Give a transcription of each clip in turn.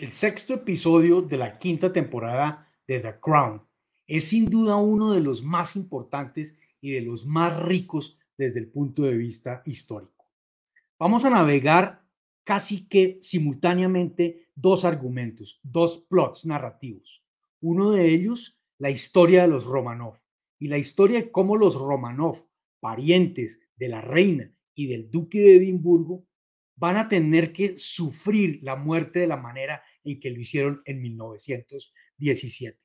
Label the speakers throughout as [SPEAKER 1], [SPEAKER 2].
[SPEAKER 1] el sexto episodio de la quinta temporada de The Crown. Es sin duda uno de los más importantes y de los más ricos desde el punto de vista histórico. Vamos a navegar casi que simultáneamente dos argumentos, dos plots narrativos. Uno de ellos, la historia de los Romanov y la historia de cómo los Romanov, parientes de la reina y del duque de Edimburgo, van a tener que sufrir la muerte de la manera en que lo hicieron en 1917.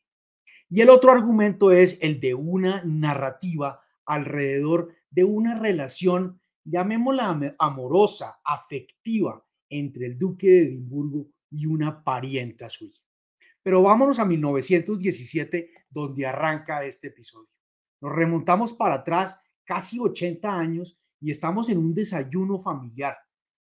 [SPEAKER 1] Y el otro argumento es el de una narrativa alrededor de una relación, llamémosla amorosa, afectiva, entre el duque de Edimburgo y una parienta suya. Pero vámonos a 1917, donde arranca este episodio. Nos remontamos para atrás casi 80 años y estamos en un desayuno familiar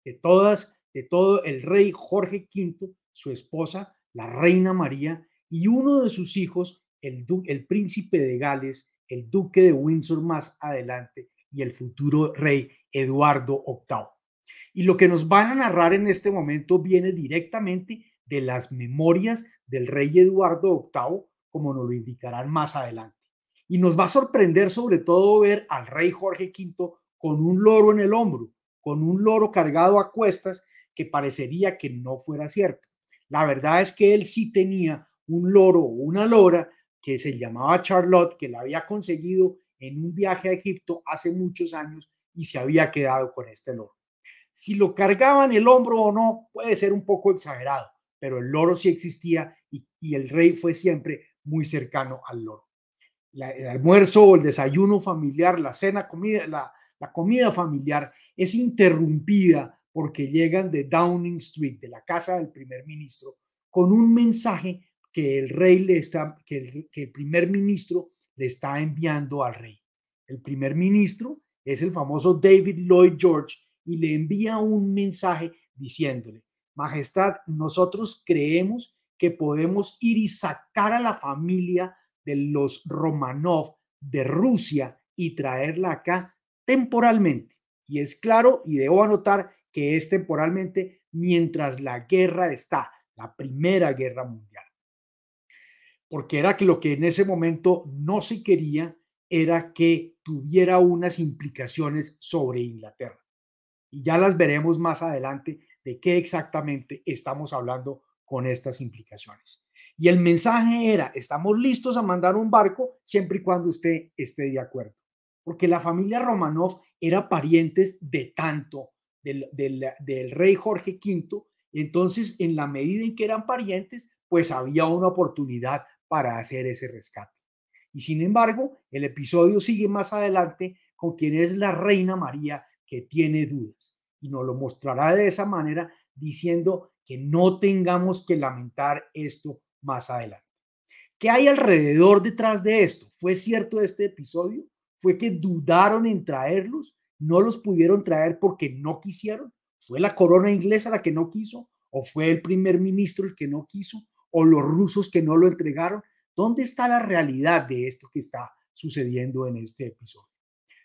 [SPEAKER 1] de todas, de todo el rey Jorge V su esposa, la reina María, y uno de sus hijos, el, el príncipe de Gales, el duque de Windsor más adelante y el futuro rey Eduardo VIII. Y lo que nos van a narrar en este momento viene directamente de las memorias del rey Eduardo VIII, como nos lo indicarán más adelante. Y nos va a sorprender sobre todo ver al rey Jorge V con un loro en el hombro, con un loro cargado a cuestas que parecería que no fuera cierto. La verdad es que él sí tenía un loro o una lora que se llamaba Charlotte, que la había conseguido en un viaje a Egipto hace muchos años y se había quedado con este loro. Si lo cargaban el hombro o no, puede ser un poco exagerado, pero el loro sí existía y, el rey fue siempre muy cercano al loro. el almuerzo o el desayuno familiar, la cena, comida, la comida familiar es interrumpida porque llegan de Downing Street, de la casa del primer ministro, con un mensaje que el rey le está, que el, primer ministro le está enviando al rey. El primer ministro es el famoso David Lloyd George y le envía un mensaje diciéndole, Majestad, nosotros creemos que podemos ir y sacar a la familia de los Romanov de Rusia y traerla acá temporalmente. Y es claro, y debo anotar que es temporalmente mientras la guerra está, la Primera Guerra Mundial. Porque era que lo que en ese momento no se quería era que tuviera unas implicaciones sobre Inglaterra. Y ya las veremos más adelante de qué exactamente estamos hablando con estas implicaciones. Y el mensaje era, estamos listos a mandar un barco siempre y cuando usted esté de acuerdo. Porque la familia Romanov era parientes de tanto del, rey Jorge V, entonces en la medida en que eran parientes, pues había una oportunidad para hacer ese rescate. Y sin embargo, el episodio sigue más adelante con quien es la reina María que tiene dudas y nos lo mostrará de esa manera diciendo que no tengamos que lamentar esto más adelante. ¿Qué hay alrededor detrás de esto? ¿Fue cierto este episodio? ¿Fue que dudaron en traerlos? no los pudieron traer porque no quisieron? ¿Fue la corona inglesa la que no quiso? ¿O fue el primer ministro el que no quiso? ¿O los rusos que no lo entregaron? ¿Dónde está la realidad de esto que está sucediendo en este episodio?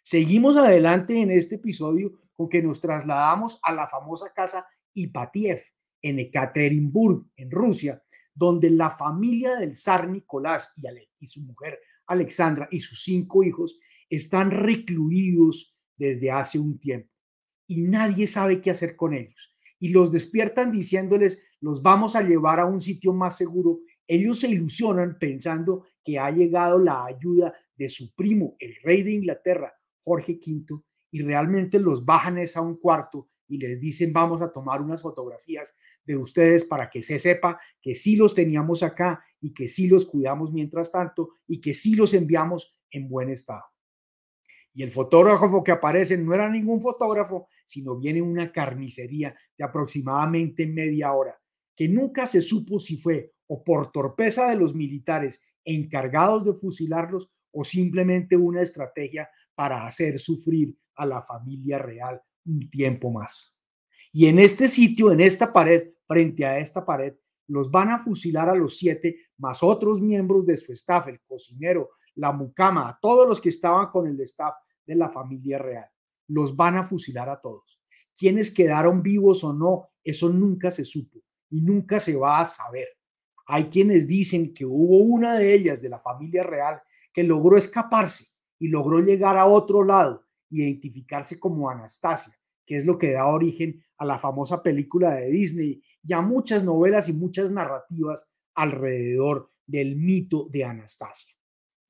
[SPEAKER 1] Seguimos adelante en este episodio con que nos trasladamos a la famosa casa Ipatiev en Ekaterinburg, en Rusia, donde la familia del zar Nicolás y, su mujer Alexandra y sus cinco hijos están recluidos desde hace un tiempo y nadie sabe qué hacer con ellos. Y los despiertan diciéndoles, los vamos a llevar a un sitio más seguro. Ellos se ilusionan pensando que ha llegado la ayuda de su primo, el rey de Inglaterra, Jorge V, y realmente los bajan a un cuarto y les dicen, vamos a tomar unas fotografías de ustedes para que se sepa que sí los teníamos acá y que sí los cuidamos mientras tanto y que sí los enviamos en buen estado. Y el fotógrafo que aparece no era ningún fotógrafo, sino viene una carnicería de aproximadamente media hora, que nunca se supo si fue o por torpeza de los militares encargados de fusilarlos o simplemente una estrategia para hacer sufrir a la familia real un tiempo más. Y en este sitio, en esta pared, frente a esta pared, los van a fusilar a los siete, más otros miembros de su staff, el cocinero, la mucama, a todos los que estaban con el staff de la familia real. Los van a fusilar a todos. Quienes quedaron vivos o no, eso nunca se supo y nunca se va a saber. Hay quienes dicen que hubo una de ellas de la familia real que logró escaparse y logró llegar a otro lado, identificarse como Anastasia, que es lo que da origen a la famosa película de Disney y a muchas novelas y muchas narrativas alrededor del mito de Anastasia.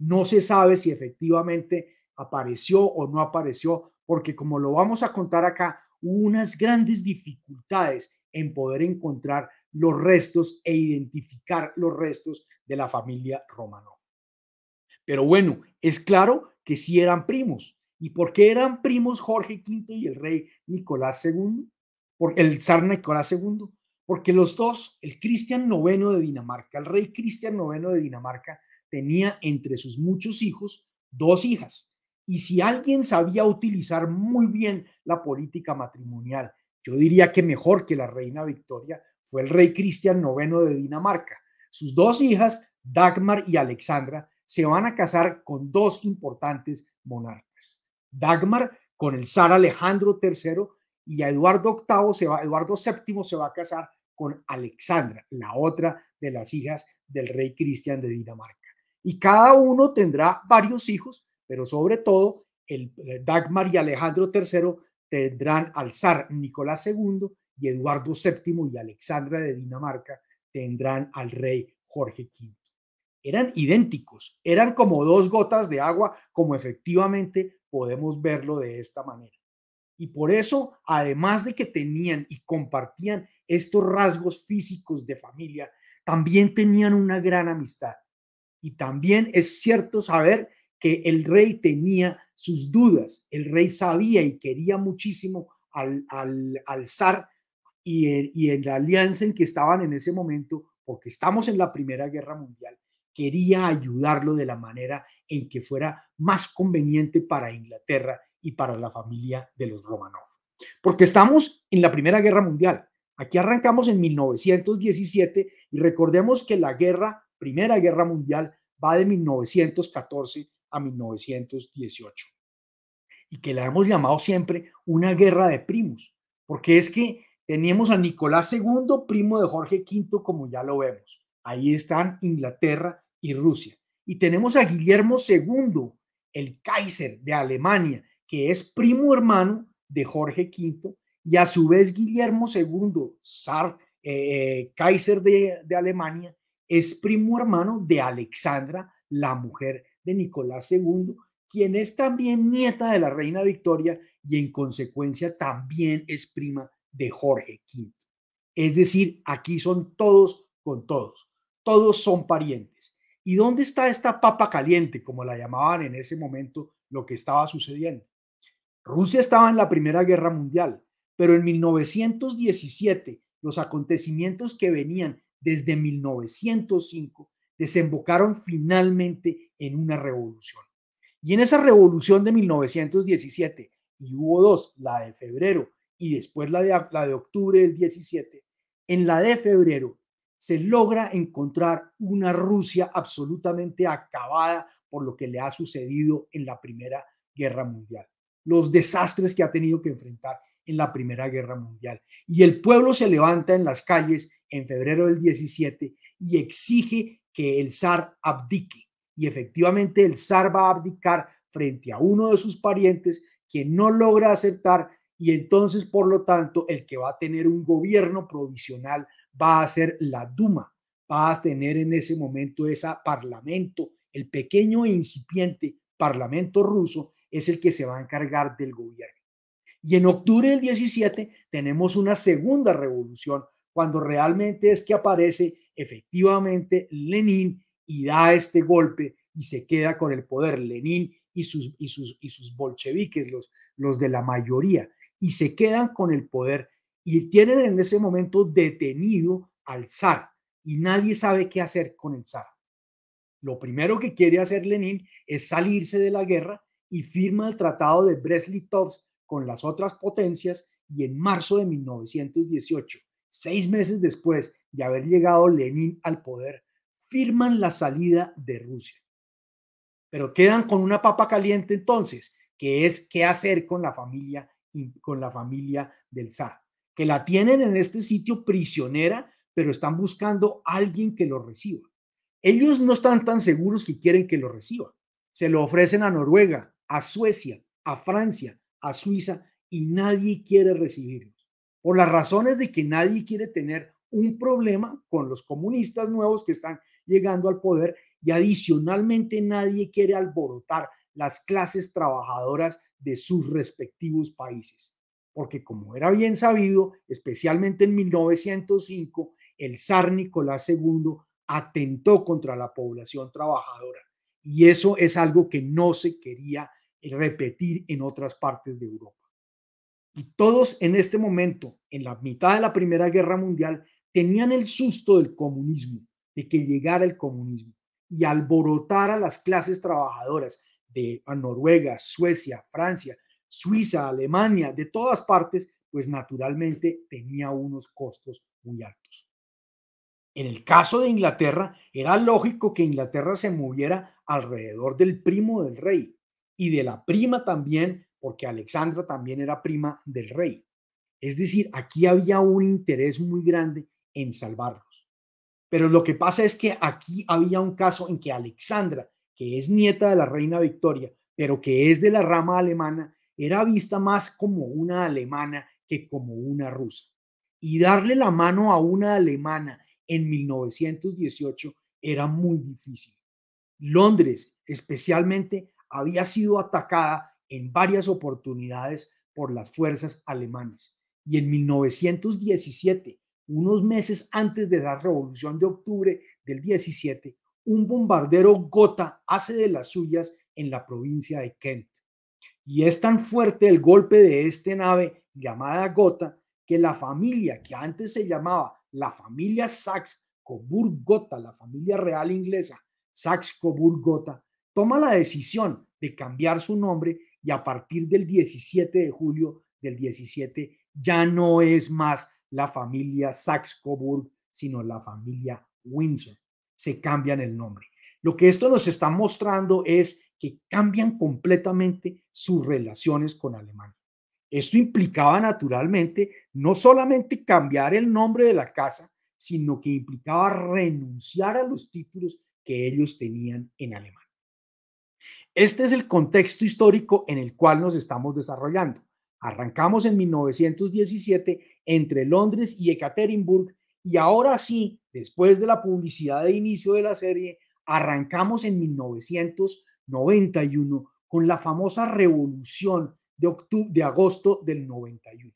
[SPEAKER 1] No se sabe si efectivamente apareció o no apareció, porque como lo vamos a contar acá, hubo unas grandes dificultades en poder encontrar los restos e identificar los restos de la familia Romanov. Pero bueno, es claro que sí eran primos. ¿Y por qué eran primos Jorge V y el rey Nicolás II? Por, el zar Nicolás II. Porque los dos, el Cristian IX de Dinamarca, el rey Cristian IX de Dinamarca, tenía entre sus muchos hijos dos hijas, y si alguien sabía utilizar muy bien la política matrimonial, yo diría que mejor que la reina Victoria fue el rey Cristian IX de Dinamarca. Sus dos hijas, Dagmar y Alexandra, se van a casar con dos importantes monarcas. Dagmar con el zar Alejandro III y Eduardo Eduardo VII se va a casar con Alexandra, la otra de las hijas del rey Cristian de Dinamarca. Y cada uno tendrá varios hijos pero sobre todo el, eh, Dagmar y Alejandro III tendrán al zar Nicolás II y Eduardo VII y Alexandra de Dinamarca tendrán al rey Jorge V. Eran idénticos, eran como dos gotas de agua, como efectivamente podemos verlo de esta manera. Y por eso, además de que tenían y compartían estos rasgos físicos de familia, también tenían una gran amistad. Y también es cierto saber que el rey tenía sus dudas, el rey sabía y quería muchísimo al, al, zar y, y en la alianza en que estaban en ese momento, porque estamos en la Primera Guerra Mundial, quería ayudarlo de la manera en que fuera más conveniente para Inglaterra y para la familia de los Romanov. Porque estamos en la Primera Guerra Mundial. Aquí arrancamos en 1917 y recordemos que la guerra, Primera Guerra Mundial, va de 1914 a 1918. Y que la hemos llamado siempre una guerra de primos, porque es que teníamos a Nicolás II, primo de Jorge V, como ya lo vemos. Ahí están Inglaterra y Rusia. Y tenemos a Guillermo II, el Kaiser de Alemania, que es primo hermano de Jorge V, y a su vez Guillermo II, zar, eh, Kaiser de, de Alemania, es primo hermano de Alexandra, la mujer de Nicolás II, quien es también nieta de la reina Victoria y en consecuencia también es prima de Jorge V. Es decir, aquí son todos con todos, todos son parientes. ¿Y dónde está esta papa caliente, como la llamaban en ese momento, lo que estaba sucediendo? Rusia estaba en la Primera Guerra Mundial, pero en 1917 los acontecimientos que venían desde 1905 desembocaron finalmente en una revolución. Y en esa revolución de 1917, y hubo dos, la de febrero y después la de, la de octubre del 17, en la de febrero se logra encontrar una Rusia absolutamente acabada por lo que le ha sucedido en la Primera Guerra Mundial, los desastres que ha tenido que enfrentar en la Primera Guerra Mundial. Y el pueblo se levanta en las calles en febrero del 17 y exige que el zar abdique. Y efectivamente el zar va a abdicar frente a uno de sus parientes que no logra aceptar y entonces, por lo tanto, el que va a tener un gobierno provisional va a ser la Duma, va a tener en ese momento esa parlamento, el pequeño e incipiente parlamento ruso es el que se va a encargar del gobierno. Y en octubre del 17 tenemos una segunda revolución, cuando realmente es que aparece efectivamente Lenin y da este golpe y se queda con el poder Lenin y sus, sus, y sus bolcheviques, los, los de la mayoría, y se quedan con el poder y tienen en ese momento detenido al zar y nadie sabe qué hacer con el zar. Lo primero que quiere hacer Lenin es salirse de la guerra y firma el tratado de Brest-Litovsk con las otras potencias y en marzo de 1918 seis meses después de haber llegado Lenin al poder, firman la salida de Rusia. Pero quedan con una papa caliente entonces, que es qué hacer con la familia con la familia del zar, que la tienen en este sitio prisionera, pero están buscando a alguien que lo reciba. Ellos no están tan seguros que quieren que lo reciba. Se lo ofrecen a Noruega, a Suecia, a Francia, a Suiza y nadie quiere recibirlo por las razones de que nadie quiere tener un problema con los comunistas nuevos que están llegando al poder y adicionalmente nadie quiere alborotar las clases trabajadoras de sus respectivos países. Porque como era bien sabido, especialmente en 1905, el zar Nicolás II atentó contra la población trabajadora. Y eso es algo que no se quería repetir en otras partes de Europa. Y todos en este momento, en la mitad de la Primera Guerra Mundial, tenían el susto del comunismo, de que llegara el comunismo y alborotara a las clases trabajadoras de Noruega, Suecia, Francia, Suiza, Alemania, de todas partes, pues naturalmente tenía unos costos muy altos. En el caso de Inglaterra, era lógico que Inglaterra se moviera alrededor del primo del rey y de la prima también porque Alexandra también era prima del rey. Es decir, aquí había un interés muy grande en salvarlos. Pero lo que pasa es que aquí había un caso en que Alexandra, que es nieta de la reina Victoria, pero que es de la rama alemana, era vista más como una alemana que como una rusa. Y darle la mano a una alemana en 1918 era muy difícil. Londres especialmente había sido atacada en varias oportunidades por las fuerzas alemanas. Y en 1917, unos meses antes de la revolución de octubre del 17, un bombardero gota hace de las suyas en la provincia de Kent. Y es tan fuerte el golpe de esta nave llamada Gota que la familia que antes se llamaba la familia saxe Coburg Gota, la familia real inglesa saxe Coburg Gota, toma la decisión de cambiar su nombre y a partir del 17 de julio del 17 ya no es más la familia Saxe-Coburg, sino la familia Windsor. Se cambian el nombre. Lo que esto nos está mostrando es que cambian completamente sus relaciones con Alemania. Esto implicaba naturalmente no solamente cambiar el nombre de la casa, sino que implicaba renunciar a los títulos que ellos tenían en Alemania. Este es el contexto histórico en el cual nos estamos desarrollando. Arrancamos en 1917 entre Londres y Ekaterinburg y ahora sí, después de la publicidad de inicio de la serie, arrancamos en 1991 con la famosa revolución de, de agosto del 91.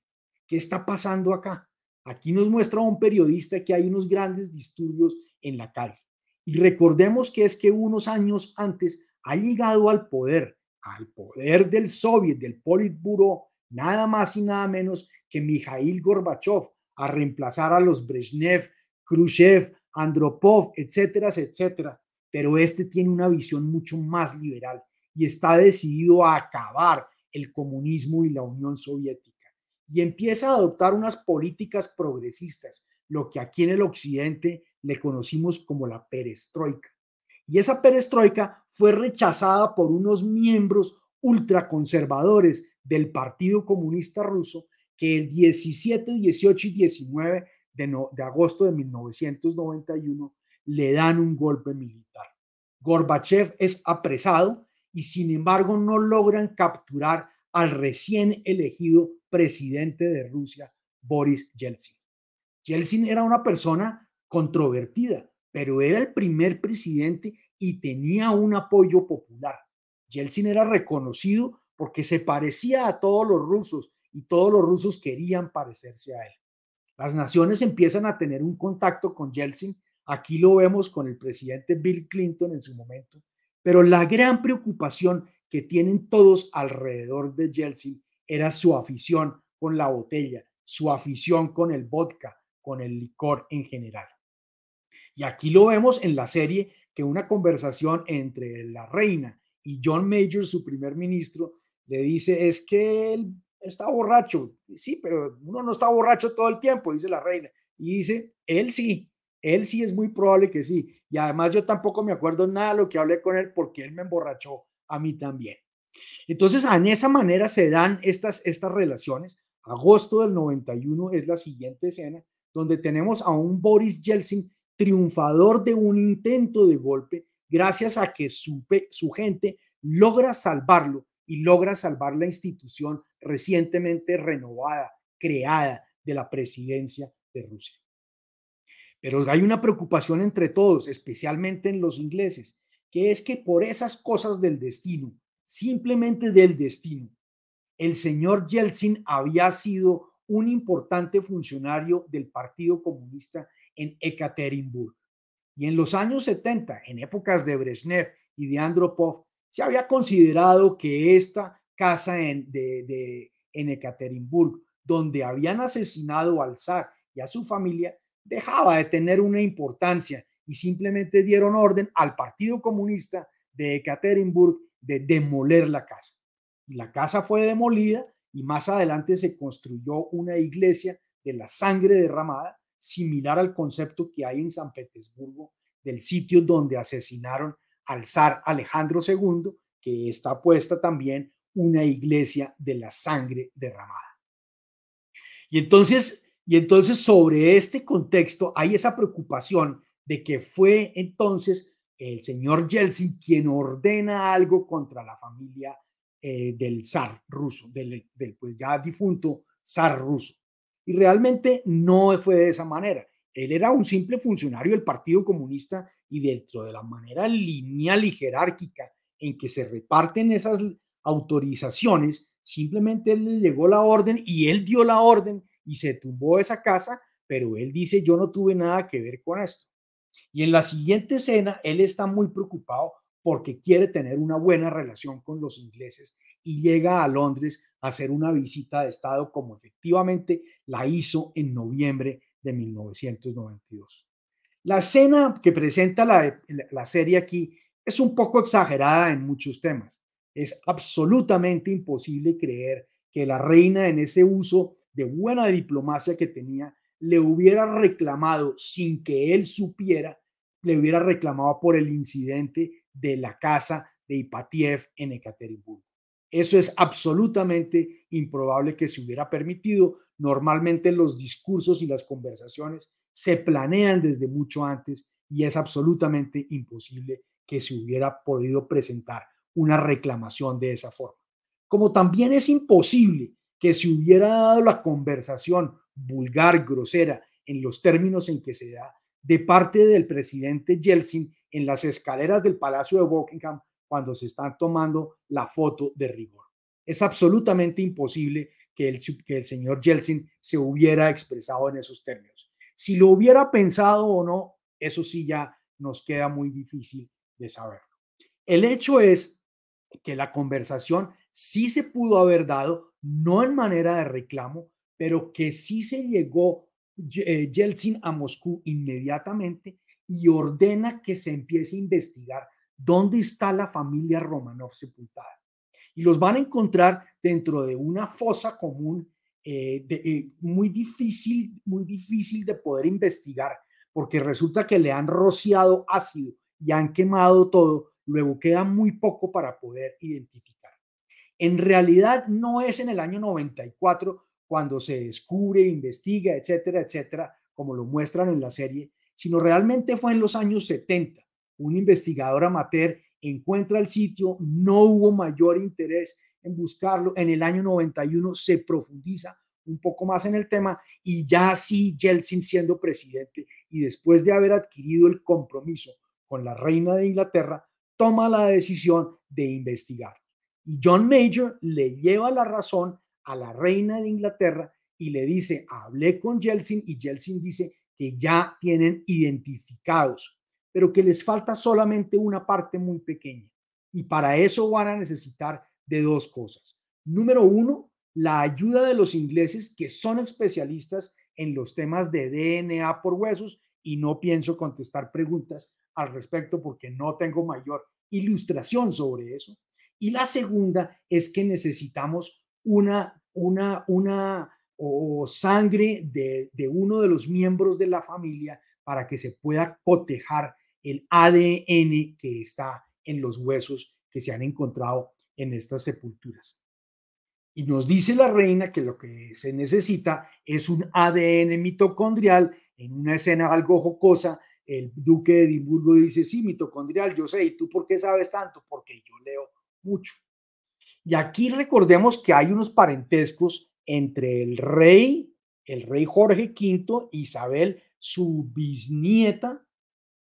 [SPEAKER 1] ¿Qué está pasando acá? Aquí nos muestra un periodista que hay unos grandes disturbios en la calle. Y recordemos que es que unos años antes ha llegado al poder, al poder del Soviet, del Politburo, nada más y nada menos que Mikhail Gorbachev, a reemplazar a los Brezhnev, Khrushchev, Andropov, etcétera, etcétera. Pero este tiene una visión mucho más liberal y está decidido a acabar el comunismo y la Unión Soviética. Y empieza a adoptar unas políticas progresistas, lo que aquí en el Occidente le conocimos como la perestroika. Y esa perestroika fue rechazada por unos miembros ultraconservadores del Partido Comunista Ruso que el 17, 18 y 19 de, agosto de 1991 le dan un golpe militar. Gorbachev es apresado y sin embargo no logran capturar al recién elegido presidente de Rusia, Boris Yeltsin. Yeltsin era una persona controvertida, pero era el primer presidente y tenía un apoyo popular. Yeltsin era reconocido porque se parecía a todos los rusos y todos los rusos querían parecerse a él. Las naciones empiezan a tener un contacto con Yeltsin. Aquí lo vemos con el presidente Bill Clinton en su momento. Pero la gran preocupación que tienen todos alrededor de Yeltsin era su afición con la botella, su afición con el vodka, con el licor en general. Y aquí lo vemos en la serie que una conversación entre la reina y John Major, su primer ministro, le dice, es que él está borracho. Sí, pero uno no está borracho todo el tiempo, dice la reina. Y dice, él sí, él sí es muy probable que sí. Y además yo tampoco me acuerdo nada de lo que hablé con él porque él me emborrachó a mí también. Entonces, en esa manera se dan estas, estas relaciones. Agosto del 91 es la siguiente escena donde tenemos a un Boris Yeltsin triunfador de un intento de golpe gracias a que su, su gente logra salvarlo y logra salvar la institución recientemente renovada, creada de la presidencia de Rusia. Pero hay una preocupación entre todos, especialmente en los ingleses, que es que por esas cosas del destino, simplemente del destino, el señor Yeltsin había sido un importante funcionario del Partido Comunista en Ekaterinburg. Y en los años 70, en épocas de Brezhnev y de Andropov, se había considerado que esta casa en, de, en donde habían asesinado al zar y a su familia, dejaba de tener una importancia y simplemente dieron orden al Partido Comunista de ekaterinburg de demoler la casa. La casa fue demolida y más adelante se construyó una iglesia de la sangre derramada similar al concepto que hay en San Petersburgo del sitio donde asesinaron al zar Alejandro II, que está puesta también una iglesia de la sangre derramada. Y entonces, y entonces sobre este contexto hay esa preocupación de que fue entonces el señor Yeltsin quien ordena algo contra la familia eh, del zar ruso, del, del pues ya difunto zar ruso. Y realmente no fue de esa manera. Él era un simple funcionario del Partido Comunista y dentro de la manera lineal y jerárquica en que se reparten esas autorizaciones, simplemente le llegó la orden y él dio la orden y se tumbó esa casa, pero él dice yo no tuve nada que ver con esto. Y en la siguiente escena, él está muy preocupado porque quiere tener una buena relación con los ingleses y llega a Londres a hacer una visita de Estado como efectivamente la hizo en noviembre de 1992. La escena que presenta la, serie aquí es un poco exagerada en muchos temas. Es absolutamente imposible creer que la reina en ese uso de buena diplomacia que tenía le hubiera reclamado sin que él supiera, le hubiera reclamado por el incidente de la casa de Ipatiev en Ekaterimburgo. Eso es absolutamente improbable que se hubiera permitido. Normalmente los discursos y las conversaciones se planean desde mucho antes y es absolutamente imposible que se hubiera podido presentar una reclamación de esa forma. Como también es imposible que se hubiera dado la conversación vulgar, grosera, en los términos en que se da de parte del presidente Yeltsin en las escaleras del Palacio de Buckingham cuando se está tomando la foto de rigor. Es absolutamente imposible que el, que el señor Yeltsin se hubiera expresado en esos términos. Si lo hubiera pensado o no, eso sí ya nos queda muy difícil de saberlo. El hecho es que la conversación sí se pudo haber dado, no en manera de reclamo, pero que sí se llegó eh, Yeltsin a Moscú inmediatamente y ordena que se empiece a investigar dónde está la familia Romanov sepultada. Y los van a encontrar dentro de una fosa común eh, eh, muy difícil, muy difícil de poder investigar, porque resulta que le han rociado ácido y han quemado todo, luego queda muy poco para poder identificar. En realidad no es en el año 94 cuando se descubre, investiga, etcétera, etcétera, como lo muestran en la serie, sino realmente fue en los años 70, un investigador amateur encuentra el sitio, no hubo mayor interés en buscarlo. En el año 91 se profundiza un poco más en el tema y ya sí Yeltsin siendo presidente y después de haber adquirido el compromiso con la reina de Inglaterra, toma la decisión de investigar. Y John Major le lleva la razón a la reina de Inglaterra y le dice, hablé con Yeltsin y Yeltsin dice que ya tienen identificados pero que les falta solamente una parte muy pequeña. Y para eso van a necesitar de dos cosas. Número uno, la ayuda de los ingleses, que son especialistas en los temas de DNA por huesos, y no pienso contestar preguntas al respecto porque no tengo mayor ilustración sobre eso. Y la segunda es que necesitamos una, una, una o sangre de, de uno de los miembros de la familia para que se pueda cotejar el ADN que está en los huesos que se han encontrado en estas sepulturas. Y nos dice la reina que lo que se necesita es un ADN mitocondrial. En una escena algo jocosa, el duque de Edimburgo dice, sí, mitocondrial, yo sé, ¿y tú por qué sabes tanto? Porque yo leo mucho. Y aquí recordemos que hay unos parentescos entre el rey, el rey Jorge V, Isabel, su bisnieta,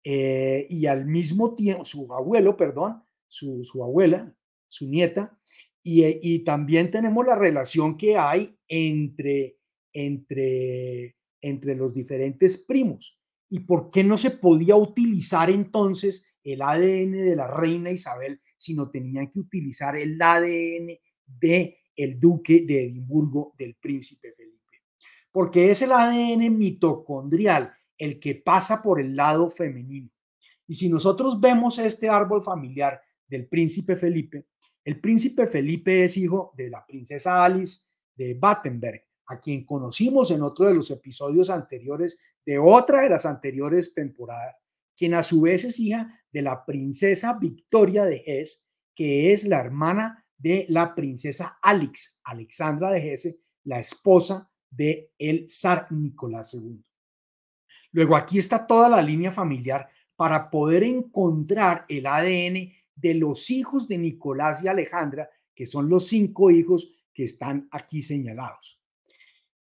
[SPEAKER 1] eh, y al mismo tiempo, su abuelo, perdón, su, abuela, su nieta, y, eh, y, también tenemos la relación que hay entre, entre, entre los diferentes primos. ¿Y por qué no se podía utilizar entonces el ADN de la reina Isabel, sino tenían que utilizar el ADN de el duque de Edimburgo, del príncipe Felipe? Porque es el ADN mitocondrial el que pasa por el lado femenino. Y si nosotros vemos este árbol familiar del príncipe Felipe, el príncipe Felipe es hijo de la princesa Alice de Battenberg, a quien conocimos en otro de los episodios anteriores de otra de las anteriores temporadas, quien a su vez es hija de la princesa Victoria de Hesse, que es la hermana de la princesa Alex, Alexandra de Hesse, la esposa de el zar Nicolás II. Luego aquí está toda la línea familiar para poder encontrar el ADN de los hijos de Nicolás y Alejandra, que son los cinco hijos que están aquí señalados.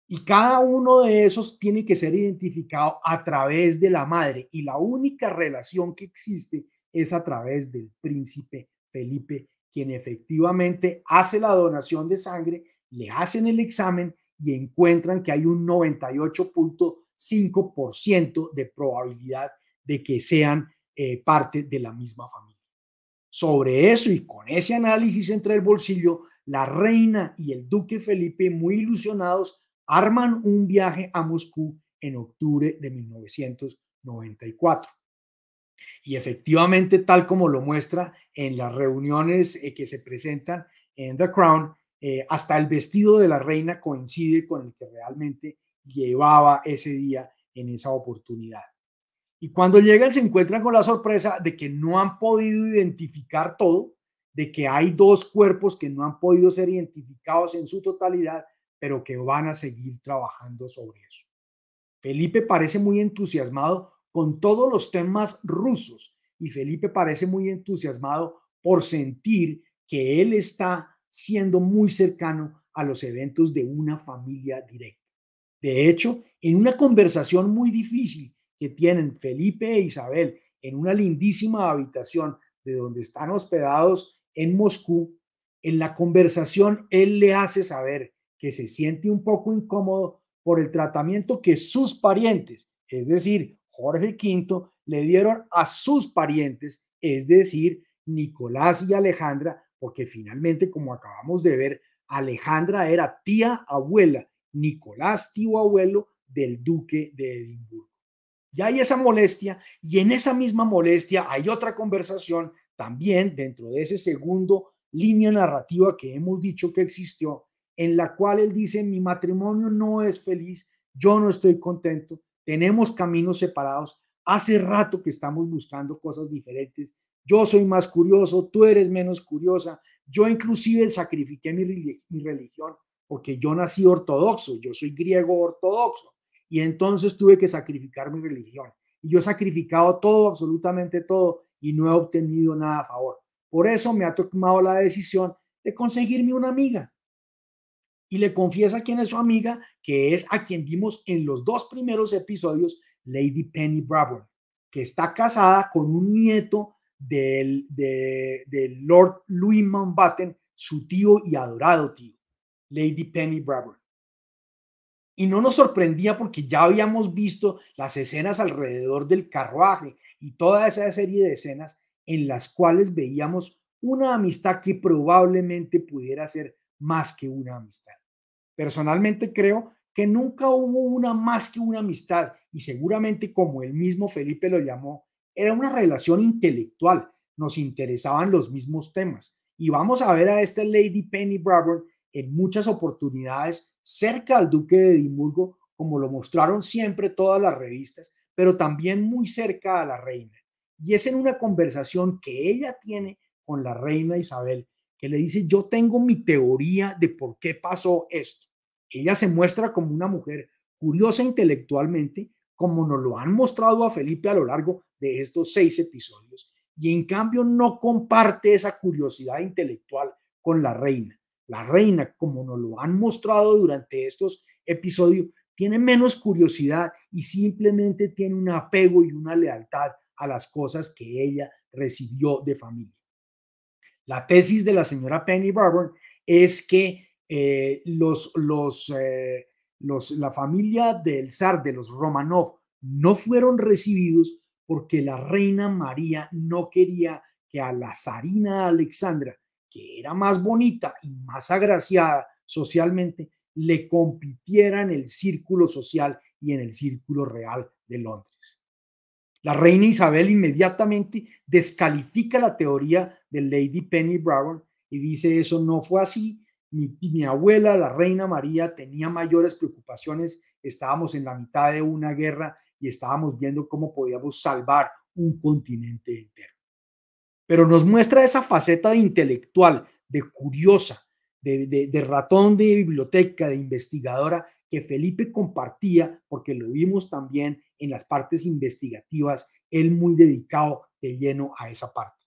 [SPEAKER 1] Y cada uno de esos tiene que ser identificado a través de la madre y la única relación que existe es a través del príncipe Felipe, quien efectivamente hace la donación de sangre, le hacen el examen y encuentran que hay un 98. 5% de probabilidad de que sean eh, parte de la misma familia. Sobre eso y con ese análisis entre el bolsillo, la reina y el duque Felipe, muy ilusionados, arman un viaje a Moscú en octubre de 1994. Y efectivamente, tal como lo muestra en las reuniones eh, que se presentan en The Crown, eh, hasta el vestido de la reina coincide con el que realmente llevaba ese día en esa oportunidad. Y cuando llegan se encuentran con la sorpresa de que no han podido identificar todo, de que hay dos cuerpos que no han podido ser identificados en su totalidad, pero que van a seguir trabajando sobre eso. Felipe parece muy entusiasmado con todos los temas rusos y Felipe parece muy entusiasmado por sentir que él está siendo muy cercano a los eventos de una familia directa. De hecho, en una conversación muy difícil que tienen Felipe e Isabel en una lindísima habitación de donde están hospedados en Moscú, en la conversación él le hace saber que se siente un poco incómodo por el tratamiento que sus parientes, es decir, Jorge V, le dieron a sus parientes, es decir, Nicolás y Alejandra, porque finalmente, como acabamos de ver, Alejandra era tía abuela Nicolás, tío abuelo del duque de Edimburgo. Y hay esa molestia, y en esa misma molestia hay otra conversación también dentro de ese segundo línea narrativa que hemos dicho que existió, en la cual él dice, mi matrimonio no es feliz, yo no estoy contento, tenemos caminos separados, hace rato que estamos buscando cosas diferentes, yo soy más curioso, tú eres menos curiosa, yo inclusive sacrifiqué mi, mi religión porque yo nací ortodoxo, yo soy griego ortodoxo, y entonces tuve que sacrificar mi religión. Y yo he sacrificado todo, absolutamente todo, y no he obtenido nada a favor. Por eso me ha tomado la decisión de conseguirme una amiga. Y le confiesa quién es su amiga, que es a quien vimos en los dos primeros episodios, Lady Penny bravo que está casada con un nieto del, de, del Lord Louis Mountbatten, su tío y adorado tío. Lady Penny Bradburn. Y no nos sorprendía porque ya habíamos visto las escenas alrededor del carruaje y toda esa serie de escenas en las cuales veíamos una amistad que probablemente pudiera ser más que una amistad. Personalmente creo que nunca hubo una más que una amistad y seguramente como el mismo Felipe lo llamó, era una relación intelectual, nos interesaban los mismos temas. Y vamos a ver a esta Lady Penny Bradburn en muchas oportunidades cerca al duque de Edimburgo, como lo mostraron siempre todas las revistas, pero también muy cerca a la reina. Y es en una conversación que ella tiene con la reina Isabel, que le dice, yo tengo mi teoría de por qué pasó esto. Ella se muestra como una mujer curiosa intelectualmente, como nos lo han mostrado a Felipe a lo largo de estos seis episodios, y en cambio no comparte esa curiosidad intelectual con la reina la reina, como nos lo han mostrado durante estos episodios, tiene menos curiosidad y simplemente tiene un apego y una lealtad a las cosas que ella recibió de familia. La tesis de la señora Penny Barber es que eh, los, los, eh, los, la familia del zar, de los Romanov, no fueron recibidos porque la reina María no quería que a la zarina Alexandra que era más bonita y más agraciada socialmente, le compitiera en el círculo social y en el círculo real de Londres. La reina Isabel inmediatamente descalifica la teoría de Lady Penny Brown y dice eso no fue así. Mi, mi abuela, la reina María, tenía mayores preocupaciones. Estábamos en la mitad de una guerra y estábamos viendo cómo podíamos salvar un continente entero pero nos muestra esa faceta de intelectual, de curiosa, de, ratón de biblioteca, de investigadora que Felipe compartía, porque lo vimos también en las partes investigativas, él muy dedicado de lleno a esa parte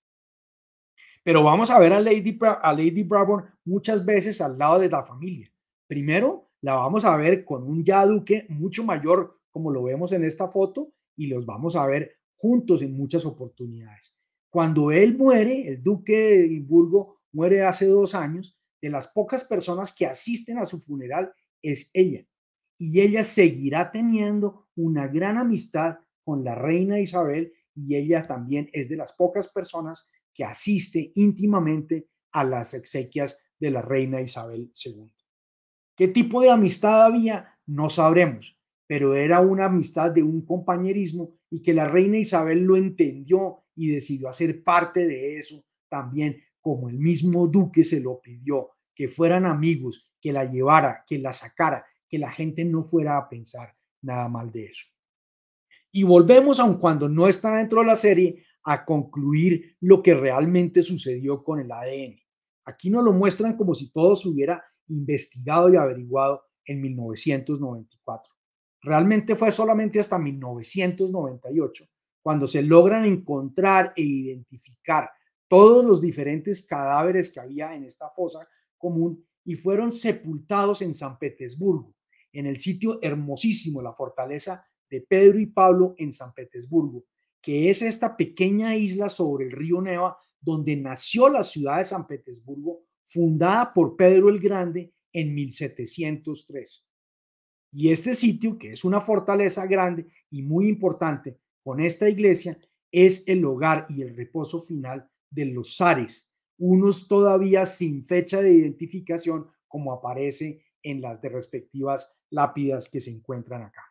[SPEAKER 1] pero vamos a ver a Lady, a Lady Brabourne muchas veces al lado de la familia. Primero, la vamos a ver con un ya duque mucho mayor, como lo vemos en esta foto, y los vamos a ver juntos en muchas oportunidades. Cuando él muere, el duque de Edimburgo muere hace dos años, de las pocas personas que asisten a su funeral es ella. Y ella seguirá teniendo una gran amistad con la reina Isabel y ella también es de las pocas personas que asiste íntimamente a las exequias de la reina Isabel II. ¿Qué tipo de amistad había? No sabremos, pero era una amistad de un compañerismo y que la reina Isabel lo entendió y decidió hacer parte de eso también, como el mismo Duque se lo pidió, que fueran amigos, que la llevara, que la sacara, que la gente no fuera a pensar nada mal de eso. Y volvemos, aun cuando no está dentro de la serie, a concluir lo que realmente sucedió con el ADN. Aquí nos lo muestran como si todo se hubiera investigado y averiguado en 1994. Realmente fue solamente hasta 1998 cuando se logran encontrar e identificar todos los diferentes cadáveres que había en esta fosa común y fueron sepultados en San Petersburgo, en el sitio hermosísimo, la fortaleza de Pedro y Pablo en San Petersburgo, que es esta pequeña isla sobre el río Neva donde nació la ciudad de San Petersburgo, fundada por Pedro el Grande en 1703. Y este sitio, que es una fortaleza grande y muy importante, con esta iglesia es el hogar y el reposo final de los zares, unos todavía sin fecha de identificación como aparece en las de respectivas lápidas que se encuentran acá.